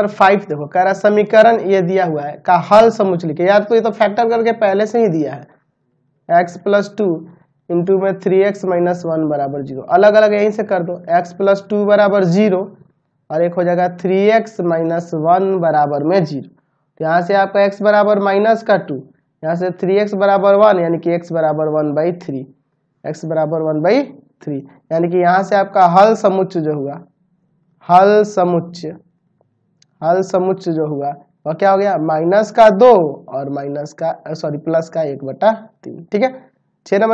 number five देखो कह रहा समीकरण ये दिया हुआ है का हल समुच लिखे यार तो ये तो फैक्टर करके पहले से ही दिया है एक्स प्लस टू इंटू में थ्री एक्स माइनस वन बराबर जीरो अलग अलग यहीं से कर दो एक्स प्लस टू बराबर जीरो और एक हो जाएगा थ्री एक्स माइनस वन बराबर में जीरो तो यहाँ से आपका एक्स बराबर माइनस का टू यहाँ से थ्री एक्स बराबर वन यानी कि एक्स बराबर वन बाई थ्री एक्स बराबर वन बाई थ्री यानी कि यहाँ से आपका हल समुच्च जो हुआ हल समुच्चय हल समुच्च जो हुआ वह क्या हो गया माइनस का दो और माइनस का सॉरी प्लस का एक बटा तीन ठीक है छह नंबर